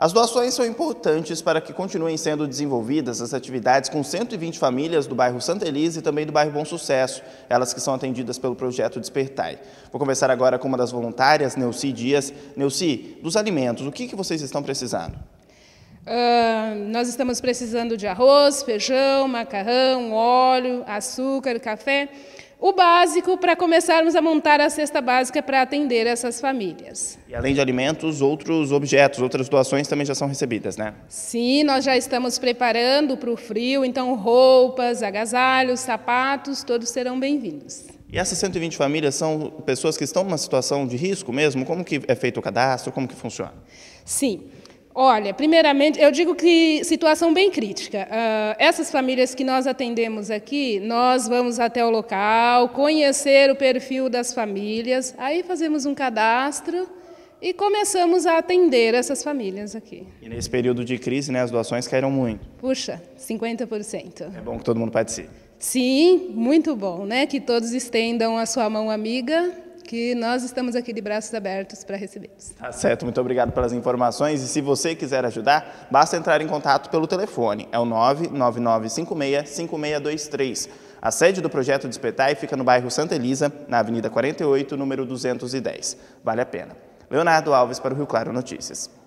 As doações são importantes para que continuem sendo desenvolvidas as atividades com 120 famílias do bairro Santa Elisa e também do bairro Bom Sucesso, elas que são atendidas pelo projeto Despertai. Vou conversar agora com uma das voluntárias, Neuci Dias. Neuci, dos alimentos, o que, que vocês estão precisando? Uh, nós estamos precisando de arroz, feijão, macarrão, óleo, açúcar, café, o básico para começarmos a montar a cesta básica para atender essas famílias. E além de alimentos, outros objetos, outras doações também já são recebidas, né? Sim, nós já estamos preparando para o frio, então roupas, agasalhos, sapatos, todos serão bem-vindos. E essas 120 famílias são pessoas que estão numa situação de risco mesmo? Como que é feito o cadastro? Como que funciona? Sim. Olha, primeiramente, eu digo que situação bem crítica. Uh, essas famílias que nós atendemos aqui, nós vamos até o local, conhecer o perfil das famílias, aí fazemos um cadastro e começamos a atender essas famílias aqui. E nesse período de crise, né, as doações caíram muito. Puxa, 50%. É bom que todo mundo participe. Sim, muito bom, né? Que todos estendam a sua mão amiga que nós estamos aqui de braços abertos para recebê-los. Tá certo, muito obrigado pelas informações. E se você quiser ajudar, basta entrar em contato pelo telefone. É o 999565623. A sede do projeto Despertai fica no bairro Santa Elisa, na Avenida 48, número 210. Vale a pena. Leonardo Alves para o Rio Claro Notícias.